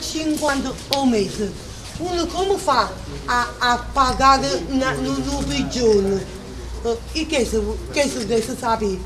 150 homens. Um como faz a, a pagar na, no, no bijuno.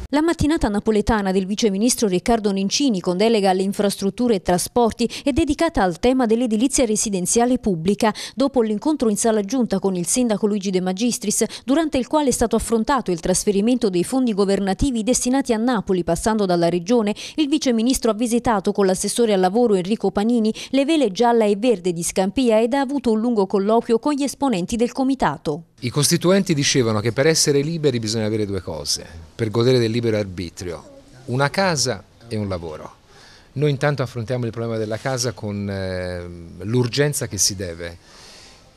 La mattinata napoletana del viceministro Riccardo Nencini con delega alle infrastrutture e trasporti è dedicata al tema dell'edilizia residenziale pubblica. Dopo l'incontro in sala giunta con il sindaco Luigi De Magistris, durante il quale è stato affrontato il trasferimento dei fondi governativi destinati a Napoli passando dalla regione, il viceministro ha visitato con l'assessore al lavoro Enrico Panini le vele gialla e verde di Scampia ed ha avuto un lungo colloquio con gli esponenti del comitato. I costituenti dicevano che per essere liberi bisogna avere due cose, per godere del libero arbitrio, una casa e un lavoro. Noi intanto affrontiamo il problema della casa con eh, l'urgenza che si deve.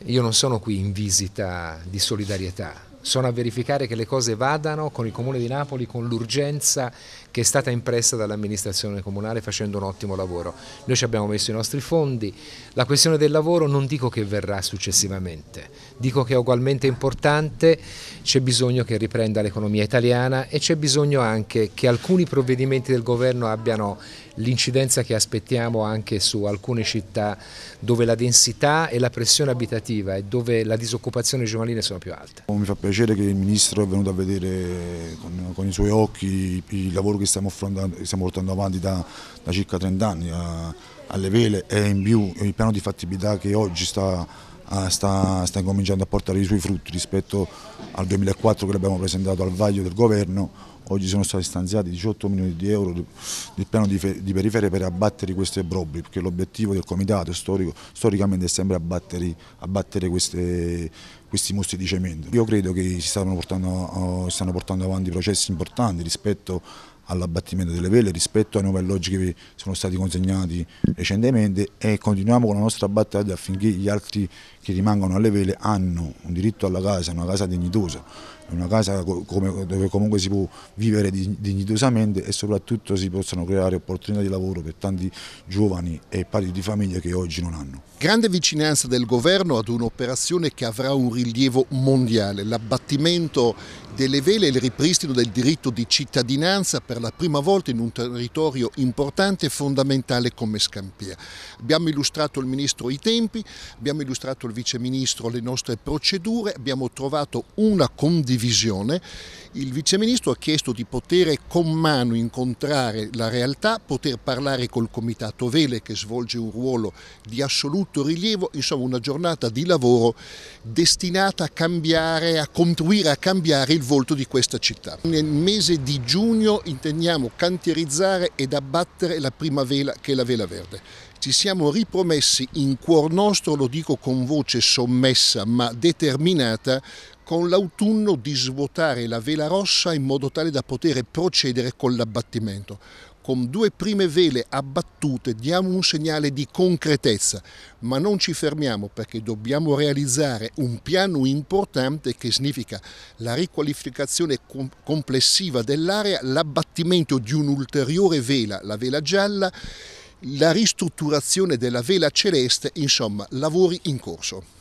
Io non sono qui in visita di solidarietà, sono a verificare che le cose vadano con il Comune di Napoli con l'urgenza che è stata impressa dall'amministrazione comunale facendo un ottimo lavoro. Noi ci abbiamo messo i nostri fondi, la questione del lavoro non dico che verrà successivamente, dico che è ugualmente importante, c'è bisogno che riprenda l'economia italiana e c'è bisogno anche che alcuni provvedimenti del governo abbiano l'incidenza che aspettiamo anche su alcune città dove la densità e la pressione abitativa e dove la disoccupazione giovanile sono più alte piacere che il Ministro è venuto a vedere con, con i suoi occhi il lavoro che stiamo, stiamo portando avanti da, da, circa 30 anni a, alle vele e in più il piano di fattibilità che oggi sta, a, sta, sta incominciando a portare i suoi frutti rispetto al 2004 che l'abbiamo presentato al vaglio del Governo Oggi sono stati stanziati 18 milioni di euro del piano di, di periferia per abbattere questi obbrobri, perché l'obiettivo del comitato storico, storicamente è sempre abbattere, abbattere queste, questi mostri di cemento. Io credo che si stanno portando, oh, stanno portando avanti processi importanti rispetto all'abbattimento delle vele rispetto ai nuovi alloggi che sono stati consegnati recentemente e continuiamo con la nostra battaglia affinché gli altri che rimangono alle vele hanno un diritto alla casa, una casa dignitosa, una casa come, dove comunque si può vivere dignitosamente e soprattutto si possano creare opportunità di lavoro per tanti giovani e padri di famiglia che oggi non hanno. Grande vicinanza del governo ad un'operazione che avrà un rilievo mondiale, l'abbattimento delle vele e il ripristino del diritto di cittadinanza per la prima volta in un territorio importante e fondamentale come Scampia. Abbiamo illustrato il Ministro i tempi, abbiamo illustrato il Vice Ministro le nostre procedure, abbiamo trovato una condivisione il viceministro ha chiesto di poter con mano incontrare la realtà, poter parlare col comitato Vele che svolge un ruolo di assoluto rilievo, insomma una giornata di lavoro destinata a cambiare, a contribuire a cambiare il volto di questa città. Nel mese di giugno intendiamo cantierizzare ed abbattere la prima vela che è la vela verde ci siamo ripromessi in cuor nostro, lo dico con voce sommessa ma determinata, con l'autunno di svuotare la vela rossa in modo tale da poter procedere con l'abbattimento. Con due prime vele abbattute diamo un segnale di concretezza, ma non ci fermiamo perché dobbiamo realizzare un piano importante che significa la riqualificazione complessiva dell'area, l'abbattimento di un'ulteriore vela, la vela gialla, la ristrutturazione della vela celeste, insomma lavori in corso.